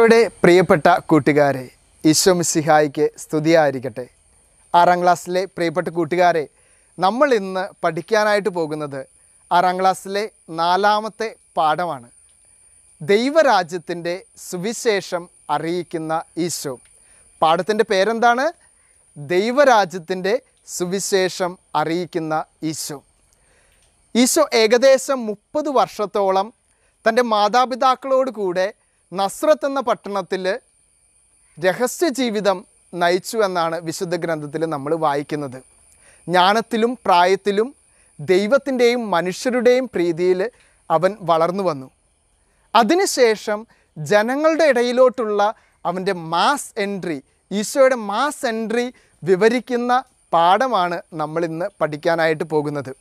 ഈശോയുടെ പ്രിയപ്പെട്ട കൂട്ടുകാരെ ഈശോ മിസ്സിഹായിക്ക് സ്തുതിയായിരിക്കട്ടെ ആറാം ക്ലാസ്സിലെ പ്രിയപ്പെട്ട കൂട്ടുകാരെ നമ്മൾ ഇന്ന് പഠിക്കാനായിട്ട് പോകുന്നത് ആറാം ക്ലാസ്സിലെ നാലാമത്തെ പാഠമാണ് ദൈവരാജ്യത്തിൻ്റെ സുവിശേഷം അറിയിക്കുന്ന ഈശോ പാഠത്തിൻ്റെ പേരെന്താണ് ദൈവരാജ്യത്തിൻ്റെ സുവിശേഷം അറിയിക്കുന്ന ഈശോ ഈശോ ഏകദേശം മുപ്പത് വർഷത്തോളം തൻ്റെ മാതാപിതാക്കളോട് കൂടെ നസ്രത്ത് എന്ന പട്ടണത്തിൽ രഹസ്യ ജീവിതം നയിച്ചു എന്നാണ് വിശുദ്ധ ഗ്രന്ഥത്തിൽ നമ്മൾ വായിക്കുന്നത് ജ്ഞാനത്തിലും പ്രായത്തിലും ദൈവത്തിൻ്റെയും മനുഷ്യരുടെയും പ്രീതിയിൽ അവൻ വളർന്നു വന്നു അതിനുശേഷം ജനങ്ങളുടെ ഇടയിലോട്ടുള്ള അവൻ്റെ മാസ് എൻട്രി ഈശോയുടെ മാസ് എൻട്രി വിവരിക്കുന്ന പാഠമാണ് നമ്മളിന്ന് പഠിക്കാനായിട്ട് പോകുന്നത്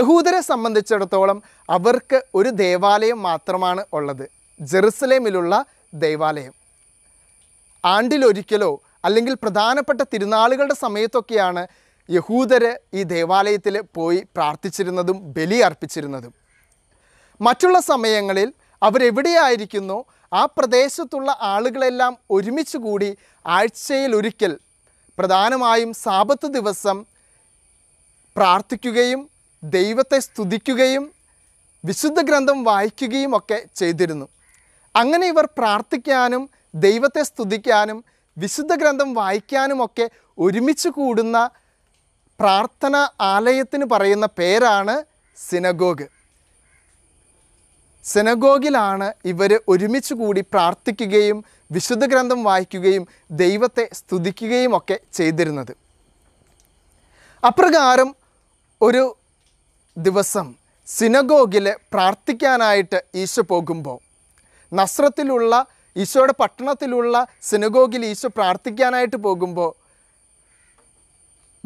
യഹൂദരെ സംബന്ധിച്ചിടത്തോളം അവർക്ക് ഒരു ദേവാലയം മാത്രമാണ് ഉള്ളത് ജെറുസലേമിലുള്ള ദൈവാലയം ആണ്ടിലൊരിക്കലോ അല്ലെങ്കിൽ പ്രധാനപ്പെട്ട തിരുനാളുകളുടെ സമയത്തൊക്കെയാണ് യഹൂദര് ഈ ദേവാലയത്തിൽ പോയി പ്രാർത്ഥിച്ചിരുന്നതും ബലി അർപ്പിച്ചിരുന്നതും മറ്റുള്ള സമയങ്ങളിൽ അവരെവിടെയായിരിക്കുന്നു ആ പ്രദേശത്തുള്ള ആളുകളെല്ലാം ഒരുമിച്ച് കൂടി ആഴ്ചയിൽ ഒരിക്കൽ പ്രധാനമായും സാപത്ത് ദിവസം പ്രാർത്ഥിക്കുകയും ദൈവത്തെ സ്തുതിക്കുകയും വിശുദ്ധ ഗ്രന്ഥം വായിക്കുകയും ഒക്കെ ചെയ്തിരുന്നു അങ്ങനെ ഇവർ പ്രാർത്ഥിക്കാനും ദൈവത്തെ സ്തുതിക്കാനും വിശുദ്ധ ഗ്രന്ഥം വായിക്കാനുമൊക്കെ ഒരുമിച്ച് കൂടുന്ന പ്രാർത്ഥന ആലയത്തിന് പറയുന്ന പേരാണ് സിനഗോഗ് സിനഗോഗിലാണ് ഇവർ ഒരുമിച്ച് കൂടി പ്രാർത്ഥിക്കുകയും വിശുദ്ധ ഗ്രന്ഥം വായിക്കുകയും ദൈവത്തെ സ്തുതിക്കുകയും ഒക്കെ ചെയ്തിരുന്നത് അപ്രകാരം ഒരു ദിവസം സിനഗോഗിൽ പ്രാർത്ഥിക്കാനായിട്ട് ഈശോ പോകുമ്പോൾ നസ്രത്തിലുള്ള ഈശോയുടെ പട്ടണത്തിലുള്ള സിനഗോഗിൽ ഈശോ പ്രാർത്ഥിക്കാനായിട്ട് പോകുമ്പോൾ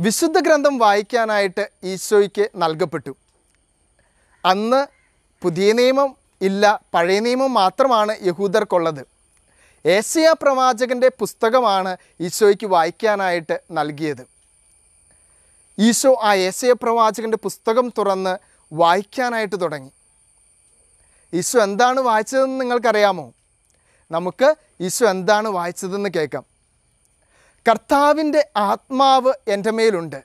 വിശുദ്ധ ഗ്രന്ഥം വായിക്കാനായിട്ട് ഈശോയ്ക്ക് നൽകപ്പെട്ടു അന്ന് പുതിയ നിയമം ഇല്ല പഴയ നിയമം മാത്രമാണ് യഹൂദർക്കുള്ളത് ഏഷ്യ പ്രവാചകൻ്റെ പുസ്തകമാണ് ഈശോയ്ക്ക് വായിക്കാനായിട്ട് നൽകിയത് ഈശോ ആ ഏഷ്യ പ്രവാചകൻ്റെ പുസ്തകം തുറന്ന് വായിക്കാനായിട്ട് തുടങ്ങി ഈശോ എന്താണ് വായിച്ചതെന്ന് നിങ്ങൾക്കറിയാമോ നമുക്ക് ഈശോ എന്താണ് വായിച്ചതെന്ന് കേൾക്കാം കർത്താവിൻ്റെ ആത്മാവ് എൻ്റെ മേലുണ്ട്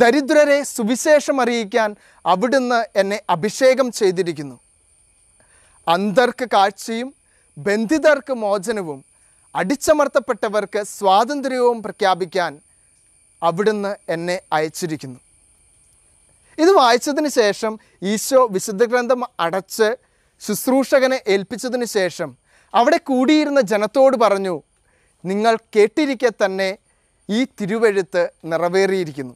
ദരിദ്രരെ സുവിശേഷം അറിയിക്കാൻ അവിടുന്ന് എന്നെ അഭിഷേകം ചെയ്തിരിക്കുന്നു അന്തർക്ക് കാഴ്ചയും ബന്ധിതർക്ക് മോചനവും അടിച്ചമർത്തപ്പെട്ടവർക്ക് സ്വാതന്ത്ര്യവും പ്രഖ്യാപിക്കാൻ അവിടുന്ന് എന്നെ അയച്ചിരിക്കുന്നു ഇത് വായിച്ചതിന് ശേഷം ഈശോ വിശുദ്ധ ഗ്രന്ഥം അടച്ച് ശുശ്രൂഷകനെ ഏൽപ്പിച്ചതിന് ശേഷം അവിടെ കൂടിയിരുന്ന ജനത്തോട് പറഞ്ഞു നിങ്ങൾ കേട്ടിരിക്കെ തന്നെ ഈ തിരുവെഴുത്ത് നിറവേറിയിരിക്കുന്നു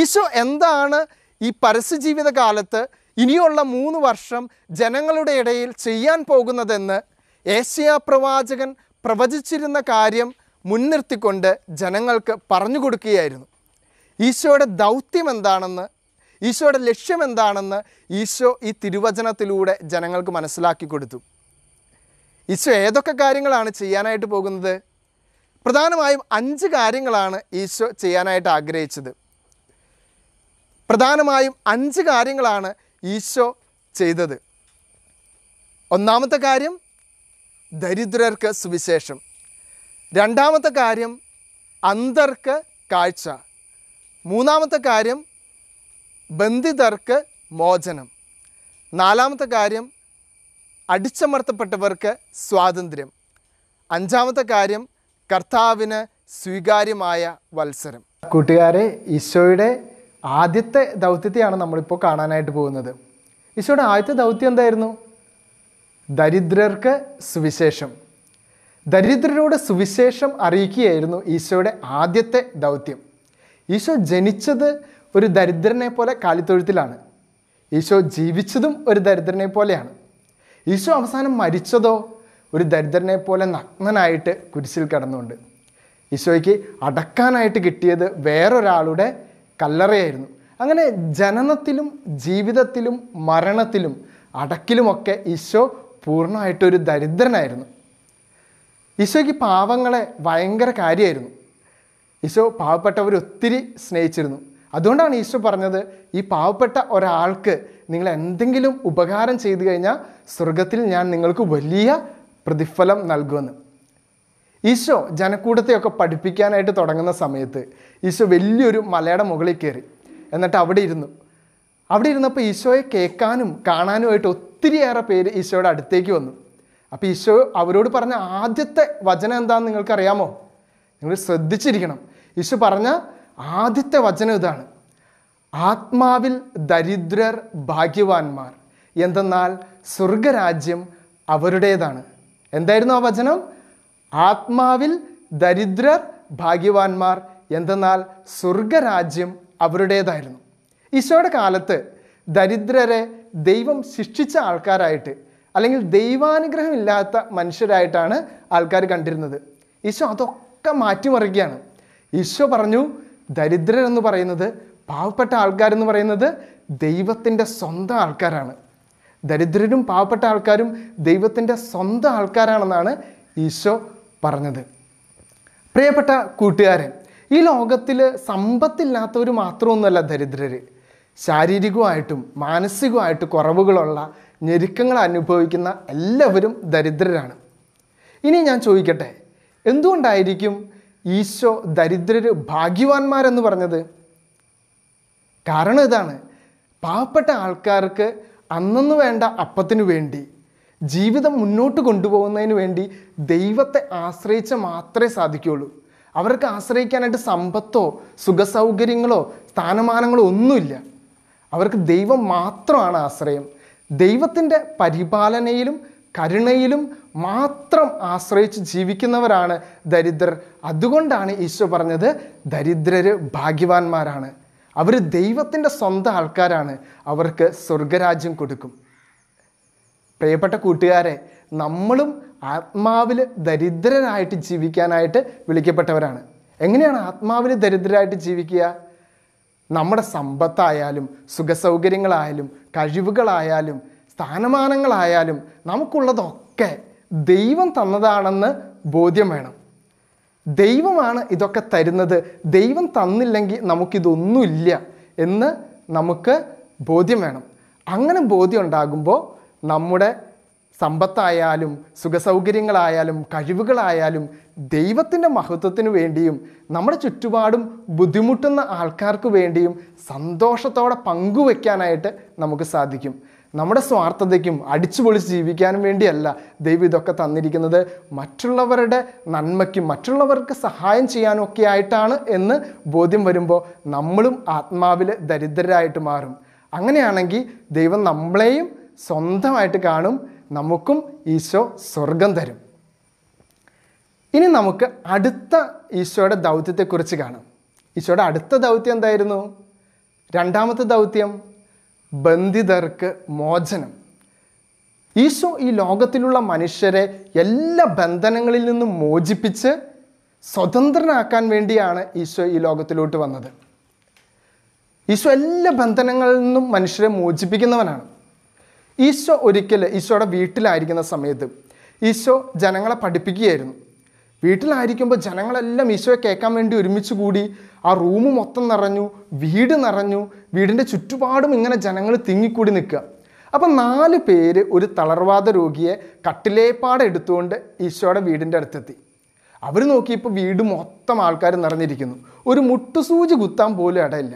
ഈശോ എന്താണ് ഈ പരസ്യജീവിത കാലത്ത് ഇനിയുള്ള മൂന്ന് വർഷം ജനങ്ങളുടെ ഇടയിൽ ചെയ്യാൻ പോകുന്നതെന്ന് ഏഷ്യാ പ്രവാചകൻ പ്രവചിച്ചിരുന്ന കാര്യം മുൻനിർത്തിക്കൊണ്ട് ജനങ്ങൾക്ക് പറഞ്ഞു കൊടുക്കുകയായിരുന്നു ഈശോയുടെ ദൗത്യം എന്താണെന്ന് ഈശോയുടെ ലക്ഷ്യം എന്താണെന്ന് ഈശോ ഈ തിരുവചനത്തിലൂടെ ജനങ്ങൾക്ക് മനസ്സിലാക്കി കൊടുത്തു ഈശോ ഏതൊക്കെ കാര്യങ്ങളാണ് ചെയ്യാനായിട്ട് പോകുന്നത് പ്രധാനമായും അഞ്ച് കാര്യങ്ങളാണ് ഈശോ ചെയ്യാനായിട്ട് ആഗ്രഹിച്ചത് പ്രധാനമായും അഞ്ച് കാര്യങ്ങളാണ് ഈശോ ചെയ്തത് ഒന്നാമത്തെ കാര്യം ദരിദ്രർക്ക് സുവിശേഷം രണ്ടാമത്തെ കാര്യം അന്തർക്ക് കാഴ്ച മൂന്നാമത്തെ കാര്യം ബന്ധിതർക്ക് മോചനം നാലാമത്തെ കാര്യം അടിച്ചമർത്തപ്പെട്ടവർക്ക് സ്വാതന്ത്ര്യം അഞ്ചാമത്തെ കാര്യം കർത്താവിന് സ്വീകാര്യമായ വത്സരം കൂട്ടുകാരെ ഈശോയുടെ ആദ്യത്തെ ദൗത്യത്തെയാണ് നമ്മളിപ്പോൾ കാണാനായിട്ട് പോകുന്നത് ഈശോയുടെ ആദ്യത്തെ ദൗത്യം എന്തായിരുന്നു ദരിദ്രർക്ക് സുവിശേഷം ദരിദ്രരോട് സുവിശേഷം അറിയിക്കുകയായിരുന്നു ഈശോയുടെ ആദ്യത്തെ ദൗത്യം ഈശോ ജനിച്ചത് ഒരു ദരിദ്രനെ പോലെ കാലിത്തൊഴുത്തിലാണ് ഈശോ ജീവിച്ചതും ഒരു ദരിദ്രനെ പോലെയാണ് ഈശോ അവസാനം മരിച്ചതോ ഒരു ദരിദ്രനെ പോലെ നഗ്നനായിട്ട് കുരിശിൽ കിടന്നുകൊണ്ട് ഈശോയ്ക്ക് അടക്കാനായിട്ട് കിട്ടിയത് വേറൊരാളുടെ കല്ലറയായിരുന്നു അങ്ങനെ ജനനത്തിലും ജീവിതത്തിലും മരണത്തിലും അടക്കിലുമൊക്കെ ഈശോ പൂർണ്ണമായിട്ടൊരു ദരിദ്രനായിരുന്നു ഈശോയ്ക്ക് പാവങ്ങളെ ഭയങ്കര കാര്യമായിരുന്നു ഈശോ പാവപ്പെട്ടവർ ഒത്തിരി സ്നേഹിച്ചിരുന്നു അതുകൊണ്ടാണ് ഈശോ പറഞ്ഞത് ഈ പാവപ്പെട്ട ഒരാൾക്ക് നിങ്ങൾ എന്തെങ്കിലും ഉപകാരം ചെയ്തു കഴിഞ്ഞാൽ സ്വർഗത്തിൽ ഞാൻ നിങ്ങൾക്ക് വലിയ പ്രതിഫലം നൽകുമെന്ന് ഈശോ ജനക്കൂട്ടത്തെയൊക്കെ പഠിപ്പിക്കാനായിട്ട് തുടങ്ങുന്ന സമയത്ത് ഈശോ വലിയൊരു മലയുടെ മുകളിൽ കയറി എന്നിട്ട് അവിടെ ഇരുന്നു അവിടെ ഇരുന്നപ്പോൾ ഈശോയെ കേൾക്കാനും കാണാനുമായിട്ട് ഒത്തിരിയേറെ പേര് ഈശോയുടെ അടുത്തേക്ക് വന്നു അപ്പോൾ ഈശോ അവരോട് പറഞ്ഞ ആദ്യത്തെ വചനം എന്താണെന്ന് നിങ്ങൾക്കറിയാമോ നിങ്ങൾ ശ്രദ്ധിച്ചിരിക്കണം യേശു പറഞ്ഞ ആദ്യത്തെ വചനം ഇതാണ് ആത്മാവിൽ ദരിദ്രർ ഭാഗ്യവാന്മാർ എന്തെന്നാൽ സ്വർഗരാജ്യം അവരുടേതാണ് എന്തായിരുന്നു ആ വചനം ആത്മാവിൽ ദരിദ്രർ ഭാഗ്യവാന്മാർ എന്തെന്നാൽ സ്വർഗരാജ്യം അവരുടേതായിരുന്നു ഈശോയുടെ കാലത്ത് ദരിദ്രരെ ദൈവം ശിക്ഷിച്ച ആൾക്കാരായിട്ട് അല്ലെങ്കിൽ ദൈവാനുഗ്രഹമില്ലാത്ത മനുഷ്യരായിട്ടാണ് ആൾക്കാർ കണ്ടിരുന്നത് ഈശോ അതൊക്കെ ഒക്കെ മാറ്റിമറിക്കുകയാണ് ഈശോ പറഞ്ഞു ദരിദ്രരെന്ന് പറയുന്നത് പാവപ്പെട്ട ആൾക്കാരെന്ന് പറയുന്നത് ദൈവത്തിൻ്റെ സ്വന്തം ആൾക്കാരാണ് ദരിദ്രരും പാവപ്പെട്ട ആൾക്കാരും ദൈവത്തിൻ്റെ സ്വന്തം ആൾക്കാരാണെന്നാണ് ഈശോ പറഞ്ഞത് പ്രിയപ്പെട്ട കൂട്ടുകാരൻ ഈ ലോകത്തിൽ സമ്പത്തില്ലാത്തവർ മാത്രമൊന്നുമല്ല ദരിദ്രർ ശാരീരികമായിട്ടും മാനസികമായിട്ട് കുറവുകളുള്ള ഞെരുക്കങ്ങൾ അനുഭവിക്കുന്ന എല്ലാവരും ദരിദ്രരാണ് ഇനി ഞാൻ ചോദിക്കട്ടെ എന്തുകൊണ്ടായിരിക്കും ഈശോ ദരിദ്രർ ഭാഗ്യവാന്മാരെന്ന് പറഞ്ഞത് കാരണം ഇതാണ് പാവപ്പെട്ട ആൾക്കാർക്ക് അന്നു വേണ്ട അപ്പത്തിനു വേണ്ടി ജീവിതം മുന്നോട്ട് കൊണ്ടുപോകുന്നതിന് വേണ്ടി ദൈവത്തെ ആശ്രയിച്ച മാത്രമേ സാധിക്കുകയുള്ളൂ അവർക്ക് ആശ്രയിക്കാനായിട്ട് സമ്പത്തോ സുഖസൗകര്യങ്ങളോ സ്ഥാനമാനങ്ങളോ ഒന്നുമില്ല അവർക്ക് ദൈവം മാത്രമാണ് ആശ്രയം ദൈവത്തിൻ്റെ പരിപാലനയിലും കരുണയിലും മാത്രം ആശ്രയിച്ച് ജീവിക്കുന്നവരാണ് ദരിദ്രർ അതുകൊണ്ടാണ് ഈശോ പറഞ്ഞത് ദരിദ്രർ ഭാഗ്യവാന്മാരാണ് അവർ ദൈവത്തിൻ്റെ സ്വന്തം ആൾക്കാരാണ് അവർക്ക് സ്വർഗരാജ്യം കൊടുക്കും പ്രിയപ്പെട്ട കൂട്ടുകാരെ നമ്മളും ആത്മാവിൽ ദരിദ്രരായിട്ട് ജീവിക്കാനായിട്ട് വിളിക്കപ്പെട്ടവരാണ് എങ്ങനെയാണ് ആത്മാവിൽ ദരിദ്രരായിട്ട് ജീവിക്കുക നമ്മുടെ സമ്പത്തായാലും സുഖസൗകര്യങ്ങളായാലും കഴിവുകളായാലും സ്ഥാനമാനങ്ങളായാലും നമുക്കുള്ളതൊക്കെ ദൈവം തന്നതാണെന്ന് ബോധ്യം വേണം ദൈവമാണ് ഇതൊക്കെ തരുന്നത് ദൈവം തന്നില്ലെങ്കിൽ നമുക്കിതൊന്നുമില്ല എന്ന് നമുക്ക് ബോധ്യം വേണം അങ്ങനെ ബോധ്യം ഉണ്ടാകുമ്പോൾ നമ്മുടെ സമ്പത്തായാലും സുഖസൗകര്യങ്ങളായാലും കഴിവുകളായാലും ദൈവത്തിൻ്റെ മഹത്വത്തിനു വേണ്ടിയും നമ്മുടെ ചുറ്റുപാടും ബുദ്ധിമുട്ടുന്ന ആൾക്കാർക്ക് വേണ്ടിയും സന്തോഷത്തോടെ പങ്കുവെക്കാനായിട്ട് നമുക്ക് സാധിക്കും നമ്മുടെ സ്വാർത്ഥതയ്ക്കും അടിച്ചുപൊളിച്ച് പൊളിച്ച് ജീവിക്കാനും വേണ്ടിയല്ല ദൈവം ഇതൊക്കെ തന്നിരിക്കുന്നത് മറ്റുള്ളവരുടെ നന്മയ്ക്കും മറ്റുള്ളവർക്ക് സഹായം ചെയ്യാനൊക്കെ ഒക്കെ ആയിട്ടാണ് എന്ന് ബോധ്യം വരുമ്പോൾ നമ്മളും ആത്മാവിൽ ദരിദ്രരായിട്ട് മാറും അങ്ങനെയാണെങ്കിൽ ദൈവം നമ്മളെയും സ്വന്തമായിട്ട് കാണും നമുക്കും ഈശോ സ്വർഗം തരും ഇനി നമുക്ക് അടുത്ത ഈശോയുടെ ദൗത്യത്തെക്കുറിച്ച് കാണാം ഈശോയുടെ അടുത്ത ദൗത്യം എന്തായിരുന്നു രണ്ടാമത്തെ ദൗത്യം ബന്ധിതർക്ക് മോചനം ഈശോ ഈ ലോകത്തിലുള്ള മനുഷ്യരെ എല്ലാ ബന്ധനങ്ങളിൽ നിന്നും മോചിപ്പിച്ച് സ്വതന്ത്രനാക്കാൻ വേണ്ടിയാണ് ഈശോ ഈ ലോകത്തിലോട്ട് വന്നത് ഈശോ എല്ലാ ബന്ധനങ്ങളിൽ നിന്നും മനുഷ്യരെ മോചിപ്പിക്കുന്നവനാണ് ഈശോ ഒരിക്കൽ ഈശോയുടെ വീട്ടിലായിരിക്കുന്ന സമയത്ത് ഈശോ ജനങ്ങളെ പഠിപ്പിക്കുകയായിരുന്നു വീട്ടിലായിരിക്കുമ്പോൾ ജനങ്ങളെല്ലാം ഈശോയെ കേൾക്കാൻ വേണ്ടി ഒരുമിച്ച് കൂടി ആ റൂം മൊത്തം നിറഞ്ഞു വീട് നിറഞ്ഞു വീടിൻ്റെ ചുറ്റുപാടും ഇങ്ങനെ ജനങ്ങൾ തിങ്ങിക്കൂടി നിൽക്കുക അപ്പം നാല് പേര് ഒരു തളർവാദ രോഗിയെ കട്ടിലേപ്പാടെ എടുത്തുകൊണ്ട് ഈശോയുടെ വീടിൻ്റെ അടുത്തെത്തി അവർ നോക്കിയപ്പോൾ വീട് മൊത്തം ആൾക്കാർ നിറഞ്ഞിരിക്കുന്നു ഒരു മുട്ടുസൂചി കുത്താൻ പോലും ഇടയില്ല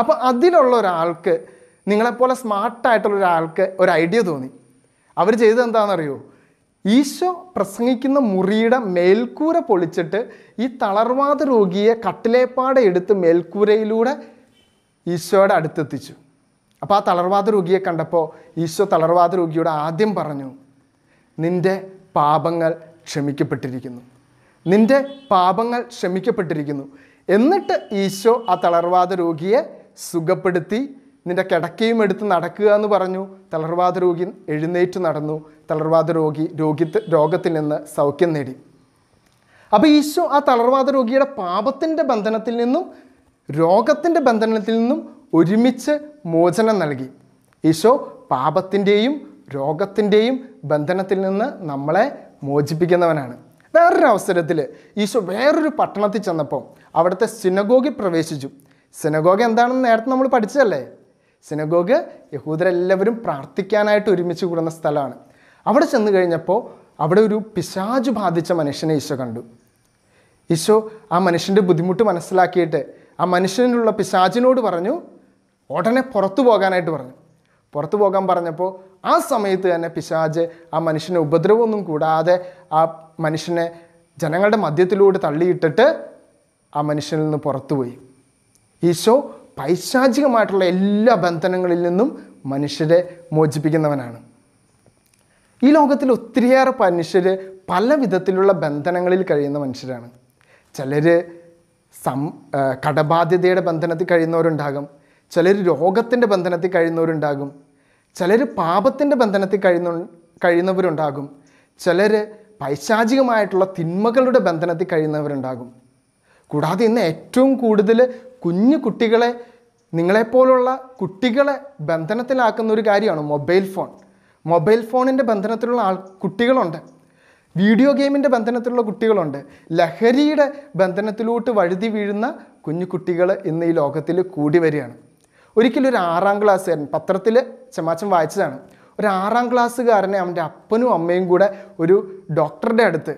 അപ്പോൾ അതിലുള്ള ഒരാൾക്ക് നിങ്ങളെപ്പോലെ സ്മാർട്ടായിട്ടുള്ള ഒരാൾക്ക് ഒരു ഐഡിയ തോന്നി അവർ ചെയ്തത് എന്താണെന്നറിയോ ഈശോ പ്രസംഗിക്കുന്ന മുറിയുടെ മേൽക്കൂര പൊളിച്ചിട്ട് ഈ തളർവാത രോഗിയെ കട്ടിലേപ്പാടെ എടുത്ത് മേൽക്കൂരയിലൂടെ ഈശോയുടെ അടുത്തെത്തിച്ചു അപ്പോൾ ആ തളർവാത രോഗിയെ കണ്ടപ്പോൾ ഈശോ തളർവാത രോഗിയോട് ആദ്യം പറഞ്ഞു നിൻ്റെ പാപങ്ങൾ ക്ഷമിക്കപ്പെട്ടിരിക്കുന്നു നിൻ്റെ പാപങ്ങൾ ക്ഷമിക്കപ്പെട്ടിരിക്കുന്നു എന്നിട്ട് ഈശോ ആ തളർവാത രോഗിയെ സുഖപ്പെടുത്തി നിന്റെ കിടക്കയും എടുത്ത് നടക്കുക എന്ന് പറഞ്ഞു തളർവാദ രോഗി എഴുന്നേറ്റ് നടന്നു തളർവാദ രോഗി രോഗി രോഗത്തിൽ നിന്ന് സൗഖ്യം നേടി അപ്പോൾ ഈശോ ആ തളർവാദ രോഗിയുടെ പാപത്തിൻ്റെ ബന്ധനത്തിൽ നിന്നും രോഗത്തിൻ്റെ ബന്ധനത്തിൽ നിന്നും ഒരുമിച്ച് മോചനം നൽകി ഈശോ പാപത്തിൻ്റെയും രോഗത്തിൻ്റെയും ബന്ധനത്തിൽ നിന്ന് നമ്മളെ മോചിപ്പിക്കുന്നവനാണ് വേറൊരു അവസരത്തിൽ ഈശോ വേറൊരു പട്ടണത്തിൽ ചെന്നപ്പോൾ അവിടുത്തെ സിനഗോഗി പ്രവേശിച്ചു സിനഗോഗ എന്താണെന്ന് നേരത്തെ നമ്മൾ പഠിച്ചതല്ലേ സിനഗോഗ് യഹൂദരെല്ലാവരും പ്രാർത്ഥിക്കാനായിട്ട് ഒരുമിച്ച് കൂടുന്ന സ്ഥലമാണ് അവിടെ ചെന്ന് കഴിഞ്ഞപ്പോൾ അവിടെ ഒരു പിശാജ് ബാധിച്ച മനുഷ്യനെ ഈശോ കണ്ടു ഈശോ ആ മനുഷ്യൻ്റെ ബുദ്ധിമുട്ട് മനസ്സിലാക്കിയിട്ട് ആ മനുഷ്യനുള്ള പിശാചിനോട് പറഞ്ഞു ഉടനെ പുറത്തു പോകാനായിട്ട് പറഞ്ഞു പുറത്തു പോകാൻ പറഞ്ഞപ്പോൾ ആ സമയത്ത് തന്നെ പിശാജ് ആ മനുഷ്യനെ ഉപദ്രവമൊന്നും കൂടാതെ ആ മനുഷ്യനെ ജനങ്ങളുടെ മധ്യത്തിലൂടെ തള്ളിയിട്ടിട്ട് ആ മനുഷ്യനിൽ നിന്ന് പുറത്തുപോയി ഈശോ പൈശാചികമായിട്ടുള്ള എല്ലാ ബന്ധനങ്ങളിൽ നിന്നും മനുഷ്യരെ മോചിപ്പിക്കുന്നവനാണ് ഈ ലോകത്തിൽ ഒത്തിരിയേറെ മനുഷ്യർ പല വിധത്തിലുള്ള ബന്ധനങ്ങളിൽ കഴിയുന്ന മനുഷ്യരാണ് ചിലർ സം കടബാധ്യതയുടെ ബന്ധനത്തിൽ കഴിയുന്നവരുണ്ടാകും ചിലർ രോഗത്തിൻ്റെ ബന്ധനത്തിൽ കഴിയുന്നവരുണ്ടാകും ചിലർ പാപത്തിൻ്റെ ബന്ധനത്തിൽ കഴിയുന്ന കഴിയുന്നവരുണ്ടാകും ചിലർ പൈശാചികമായിട്ടുള്ള തിന്മകളുടെ ബന്ധനത്തിൽ കഴിയുന്നവരുണ്ടാകും കൂടാതെ ഇന്ന് ഏറ്റവും കൂടുതൽ കുഞ്ഞു കുട്ടികളെ നിങ്ങളെപ്പോലുള്ള കുട്ടികളെ ബന്ധനത്തിലാക്കുന്ന ഒരു കാര്യമാണ് മൊബൈൽ ഫോൺ മൊബൈൽ ഫോണിൻ്റെ ബന്ധനത്തിലുള്ള ആൾ കുട്ടികളുണ്ട് വീഡിയോ ഗെയിമിൻ്റെ ബന്ധനത്തിലുള്ള കുട്ടികളുണ്ട് ലഹരിയുടെ ബന്ധനത്തിലോട്ട് വഴുതി വീഴുന്ന കുഞ്ഞു കുട്ടികൾ ഇന്ന് ഈ ലോകത്തിൽ കൂടി വരികയാണ് ഒരിക്കലും ഒരു ആറാം ക്ലാസ്സുകാരൻ പത്രത്തിൽ ചമാച്ചൻ വായിച്ചതാണ് ഒരു ആറാം ക്ലാസ്സുകാരനെ അവൻ്റെ അപ്പനും അമ്മയും കൂടെ ഒരു ഡോക്ടറുടെ അടുത്ത്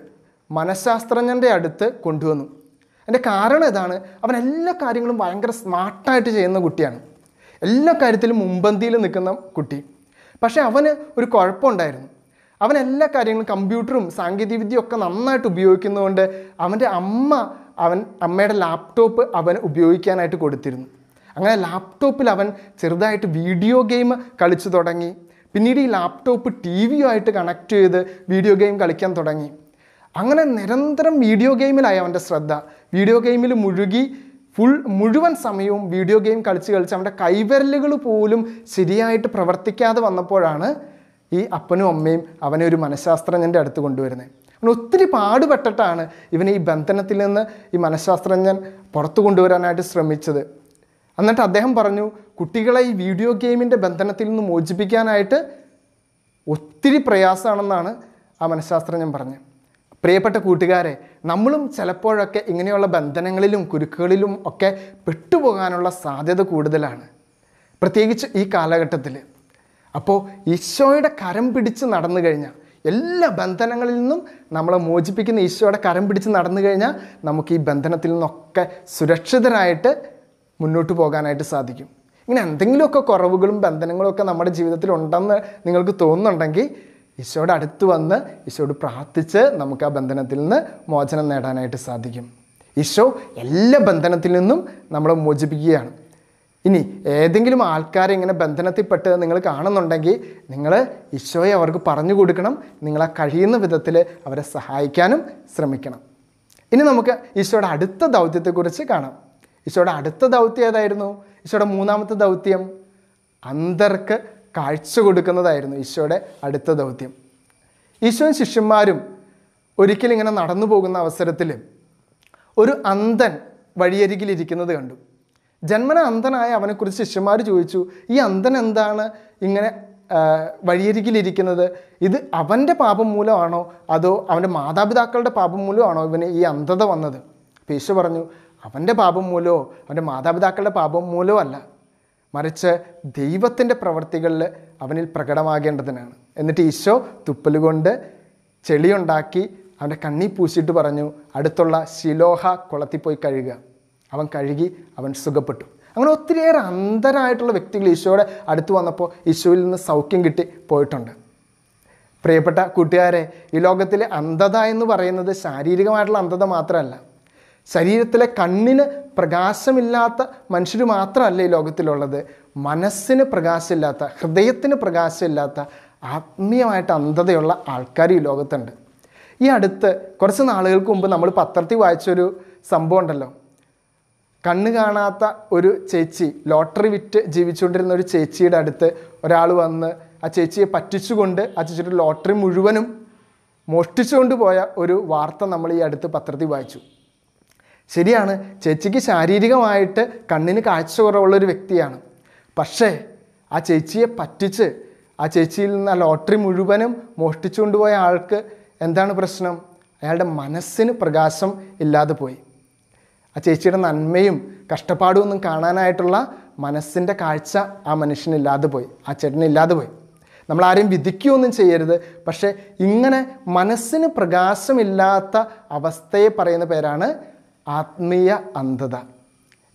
മനഃശാസ്ത്രജ്ഞൻ്റെ അടുത്ത് കൊണ്ടുവന്നു എൻ്റെ കാരണം ഇതാണ് അവൻ എല്ലാ കാര്യങ്ങളും ഭയങ്കര സ്മാർട്ടായിട്ട് ചെയ്യുന്ന കുട്ടിയാണ് എല്ലാ കാര്യത്തിലും മുമ്പന്തിയിൽ നിൽക്കുന്ന കുട്ടി പക്ഷേ അവന് ഒരു കുഴപ്പമുണ്ടായിരുന്നു അവൻ എല്ലാ കാര്യങ്ങളും കമ്പ്യൂട്ടറും സാങ്കേതികവിദ്യയും ഒക്കെ നന്നായിട്ട് ഉപയോഗിക്കുന്നതുകൊണ്ട് അവൻ്റെ അമ്മ അവൻ അമ്മയുടെ ലാപ്ടോപ്പ് അവൻ ഉപയോഗിക്കാനായിട്ട് കൊടുത്തിരുന്നു അങ്ങനെ ലാപ്ടോപ്പിൽ അവൻ ചെറുതായിട്ട് വീഡിയോ ഗെയിം കളിച്ചു തുടങ്ങി പിന്നീട് ഈ ലാപ്ടോപ്പ് ടി വിയുമായിട്ട് കണക്ട് ചെയ്ത് വീഡിയോ ഗെയിം കളിക്കാൻ തുടങ്ങി അങ്ങനെ നിരന്തരം വീഡിയോ ഗെയിമിലായി അവൻ്റെ ശ്രദ്ധ വീഡിയോ ഗെയിമിൽ മുഴുകി ഫുൾ മുഴുവൻ സമയവും വീഡിയോ ഗെയിം കളിച്ച് കളിച്ച് അവൻ്റെ കൈവിരലുകൾ പോലും ശരിയായിട്ട് പ്രവർത്തിക്കാതെ വന്നപ്പോഴാണ് ഈ അപ്പനും അമ്മയും അവനെ ഒരു മനഃശാസ്ത്രജ്ഞൻ്റെ അടുത്ത് കൊണ്ടുവരുന്നത് അവൻ ഒത്തിരി പാടുപെട്ടിട്ടാണ് ഇവനെ ഈ ബന്ധനത്തിൽ നിന്ന് ഈ മനഃശാസ്ത്രജ്ഞൻ പുറത്തു കൊണ്ടുവരാനായിട്ട് ശ്രമിച്ചത് എന്നിട്ട് അദ്ദേഹം പറഞ്ഞു കുട്ടികളെ ഈ വീഡിയോ ഗെയിമിൻ്റെ ബന്ധനത്തിൽ നിന്ന് മോചിപ്പിക്കാനായിട്ട് ഒത്തിരി പ്രയാസമാണെന്നാണ് ആ മനഃശാസ്ത്രജ്ഞൻ പറഞ്ഞത് പ്രിയപ്പെട്ട കൂട്ടുകാരെ നമ്മളും ചിലപ്പോഴൊക്കെ ഇങ്ങനെയുള്ള ബന്ധനങ്ങളിലും കുരുക്കുകളിലും ഒക്കെ പെട്ടുപോകാനുള്ള സാധ്യത കൂടുതലാണ് പ്രത്യേകിച്ച് ഈ കാലഘട്ടത്തിൽ അപ്പോൾ ഈശോയുടെ കരം പിടിച്ച് നടന്നു കഴിഞ്ഞാൽ എല്ലാ ബന്ധനങ്ങളിൽ നിന്നും നമ്മളെ മോചിപ്പിക്കുന്ന ഈശോയുടെ കരം പിടിച്ച് നടന്നു കഴിഞ്ഞാൽ നമുക്ക് ഈ ബന്ധനത്തിൽ നിന്നൊക്കെ സുരക്ഷിതരായിട്ട് മുന്നോട്ട് പോകാനായിട്ട് സാധിക്കും ഇങ്ങനെ എന്തെങ്കിലുമൊക്കെ കുറവുകളും ബന്ധനങ്ങളും ഒക്കെ നമ്മുടെ ജീവിതത്തിൽ ഉണ്ടെന്ന് നിങ്ങൾക്ക് തോന്നുന്നുണ്ടെങ്കിൽ ഈശോയുടെ അടുത്ത് വന്ന് ഈശോയോട് പ്രാർത്ഥിച്ച് നമുക്ക് ആ ബന്ധനത്തിൽ നിന്ന് മോചനം നേടാനായിട്ട് സാധിക്കും ഈശോ എല്ലാ ബന്ധനത്തിൽ നിന്നും നമ്മളെ മോചിപ്പിക്കുകയാണ് ഇനി ഏതെങ്കിലും ആൾക്കാരെ ഇങ്ങനെ ബന്ധനത്തിൽപ്പെട്ട് നിങ്ങൾ കാണുന്നുണ്ടെങ്കിൽ നിങ്ങൾ ഈശോയെ അവർക്ക് പറഞ്ഞു കൊടുക്കണം നിങ്ങളെ കഴിയുന്ന വിധത്തിൽ അവരെ സഹായിക്കാനും ശ്രമിക്കണം ഇനി നമുക്ക് ഈശോയുടെ അടുത്ത ദൗത്യത്തെക്കുറിച്ച് കാണാം ഈശോയുടെ അടുത്ത ദൗത്യം ഏതായിരുന്നു ഈശോയുടെ മൂന്നാമത്തെ ദൗത്യം അന്തർക്ക് കാഴ്ച കൊടുക്കുന്നതായിരുന്നു ഈശോയുടെ അടുത്ത ദൗത്യം ഈശോയും ശിഷ്യന്മാരും ഒരിക്കലും ഇങ്ങനെ നടന്നു പോകുന്ന അവസരത്തിൽ ഒരു അന്ധൻ വഴിയരികിലിരിക്കുന്നത് കണ്ടു ജന്മന അന്ധനായ അവനെക്കുറിച്ച് ശിഷ്യന്മാർ ചോദിച്ചു ഈ അന്ധൻ എന്താണ് ഇങ്ങനെ വഴിയരികിലിരിക്കുന്നത് ഇത് അവൻ്റെ പാപം മൂലമാണോ അതോ അവൻ്റെ മാതാപിതാക്കളുടെ പാപം മൂലമാണോ ഇവന് ഈ അന്ധത വന്നത് പേശു പറഞ്ഞു അവൻ്റെ പാപം മൂലമോ അവൻ്റെ മാതാപിതാക്കളുടെ പാപം മൂലമോ അല്ല മറിച്ച് ദൈവത്തിൻ്റെ പ്രവൃത്തികളിൽ അവനിൽ പ്രകടമാകേണ്ടതിനാണ് എന്നിട്ട് ഈശോ തുപ്പലുകൊണ്ട് ചെളിയുണ്ടാക്കി അവൻ്റെ കണ്ണി പൂശിയിട്ട് പറഞ്ഞു അടുത്തുള്ള ശിലോഹ കുളത്തിൽ പോയി കഴുകുക അവൻ കഴുകി അവൻ സുഖപ്പെട്ടു അങ്ങനെ ഒത്തിരിയേറെ അന്തരായിട്ടുള്ള വ്യക്തികൾ ഈശോയുടെ അടുത്ത് വന്നപ്പോൾ ഈശോയിൽ നിന്ന് സൗഖ്യം കിട്ടി പോയിട്ടുണ്ട് പ്രിയപ്പെട്ട കൂട്ടുകാരെ ഈ ലോകത്തിലെ അന്ധത എന്ന് പറയുന്നത് ശാരീരികമായിട്ടുള്ള അന്ധത മാത്രമല്ല ശരീരത്തിലെ കണ്ണിന് പ്രകാശമില്ലാത്ത മനുഷ്യർ മാത്രമല്ല ഈ ലോകത്തിലുള്ളത് മനസ്സിന് പ്രകാശമില്ലാത്ത ഹൃദയത്തിന് പ്രകാശമില്ലാത്ത ആത്മീയമായിട്ട് അന്ധതയുള്ള ആൾക്കാർ ഈ ലോകത്തുണ്ട് ഈ അടുത്ത് കുറച്ച് നാളുകൾക്ക് മുമ്പ് നമ്മൾ പത്രത്തിൽ വായിച്ചൊരു സംഭവം ഉണ്ടല്ലോ കണ്ണ് കാണാത്ത ഒരു ചേച്ചി ലോട്ടറി വിറ്റ് ജീവിച്ചുകൊണ്ടിരുന്ന ഒരു ചേച്ചിയുടെ അടുത്ത് ഒരാൾ വന്ന് ആ ചേച്ചിയെ പറ്റിച്ചുകൊണ്ട് ആ ചേച്ചിയുടെ ലോട്ടറി മുഴുവനും മോഷ്ടിച്ചുകൊണ്ട് പോയ ഒരു വാർത്ത നമ്മൾ ഈ അടുത്ത് പത്രത്തിൽ വായിച്ചു ശരിയാണ് ചേച്ചിക്ക് ശാരീരികമായിട്ട് കണ്ണിന് കാഴ്ച കുറവുള്ള ഒരു വ്യക്തിയാണ് പക്ഷേ ആ ചേച്ചിയെ പറ്റിച്ച് ആ ചേച്ചിയിൽ നിന്ന് ആ ലോട്ടറി മുഴുവനും മോഷ്ടിച്ചുകൊണ്ടുപോയ ആൾക്ക് എന്താണ് പ്രശ്നം അയാളുടെ മനസ്സിന് പ്രകാശം ഇല്ലാതെ പോയി ആ ചേച്ചിയുടെ നന്മയും കഷ്ടപ്പാടും ഒന്നും കാണാനായിട്ടുള്ള മനസ്സിൻ്റെ കാഴ്ച ആ മനുഷ്യനില്ലാതെ പോയി ആ ചേട്ടനില്ലാതെ പോയി നമ്മൾ ആരെയും വിധിക്കുകയൊന്നും ചെയ്യരുത് പക്ഷേ ഇങ്ങനെ മനസ്സിന് പ്രകാശമില്ലാത്ത അവസ്ഥയെ പറയുന്ന പേരാണ് ആത്മീയ അന്ധത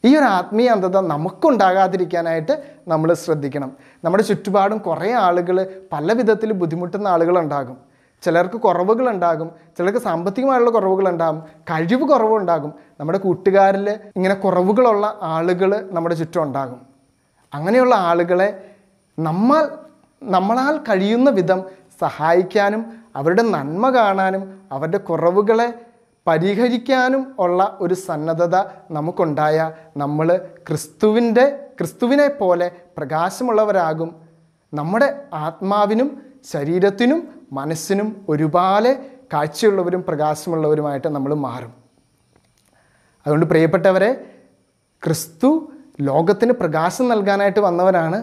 ഈ ഒരു ആത്മീയ അന്ധത നമുക്കുണ്ടാകാതിരിക്കാനായിട്ട് നമ്മൾ ശ്രദ്ധിക്കണം നമ്മുടെ ചുറ്റുപാടും കുറേ ആളുകൾ പല വിധത്തിൽ ബുദ്ധിമുട്ടുന്ന ആളുകളുണ്ടാകും ചിലർക്ക് കുറവുകളുണ്ടാകും ചിലർക്ക് സാമ്പത്തികമായുള്ള കുറവുകളുണ്ടാകും കഴിവ് കുറവുണ്ടാകും നമ്മുടെ കൂട്ടുകാരിൽ ഇങ്ങനെ കുറവുകളുള്ള ആളുകൾ നമ്മുടെ ചുറ്റും ഉണ്ടാകും അങ്ങനെയുള്ള ആളുകളെ നമ്മൾ നമ്മളാൽ കഴിയുന്ന വിധം സഹായിക്കാനും അവരുടെ നന്മ കാണാനും അവരുടെ കുറവുകളെ പരിഹരിക്കാനും ഉള്ള ഒരു സന്നദ്ധത നമുക്കുണ്ടായ നമ്മൾ ക്രിസ്തുവിൻ്റെ ക്രിസ്തുവിനെ പോലെ പ്രകാശമുള്ളവരാകും നമ്മുടെ ആത്മാവിനും ശരീരത്തിനും മനസ്സിനും ഒരുപാട് കാഴ്ചയുള്ളവരും പ്രകാശമുള്ളവരുമായിട്ട് നമ്മൾ മാറും അതുകൊണ്ട് പ്രിയപ്പെട്ടവരെ ക്രിസ്തു ലോകത്തിന് പ്രകാശം നൽകാനായിട്ട് വന്നവരാണ്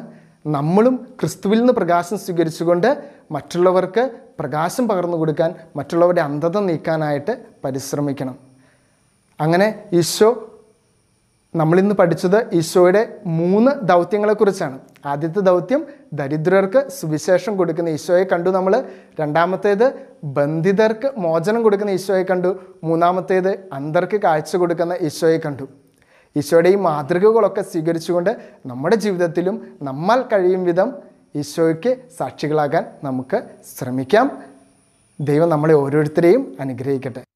നമ്മളും ക്രിസ്തുവിൽ നിന്ന് പ്രകാശം സ്വീകരിച്ചുകൊണ്ട് മറ്റുള്ളവർക്ക് പ്രകാശം പകർന്നു കൊടുക്കാൻ മറ്റുള്ളവരുടെ അന്ധത നീക്കാനായിട്ട് പരിശ്രമിക്കണം അങ്ങനെ ഈശോ നമ്മളിന്ന് പഠിച്ചത് ഈശോയുടെ മൂന്ന് ദൗത്യങ്ങളെക്കുറിച്ചാണ് ആദ്യത്തെ ദൗത്യം ദരിദ്രർക്ക് സുവിശേഷം കൊടുക്കുന്ന ഈശോയെ കണ്ടു നമ്മൾ രണ്ടാമത്തേത് ബന്ധിതർക്ക് മോചനം കൊടുക്കുന്ന ഈശോയെ കണ്ടു മൂന്നാമത്തേത് അന്തർക്ക് കാഴ്ച കൊടുക്കുന്ന ഈശോയെ കണ്ടു ഈശോയുടെ ഈ മാതൃകകളൊക്കെ സ്വീകരിച്ചുകൊണ്ട് നമ്മുടെ ജീവിതത്തിലും നമ്മൾ കഴിയും വിധം ഈശോയ്ക്ക് സാക്ഷികളാകാൻ നമുക്ക് ശ്രമിക്കാം ദൈവം നമ്മളെ ഓരോരുത്തരെയും അനുഗ്രഹിക്കട്ടെ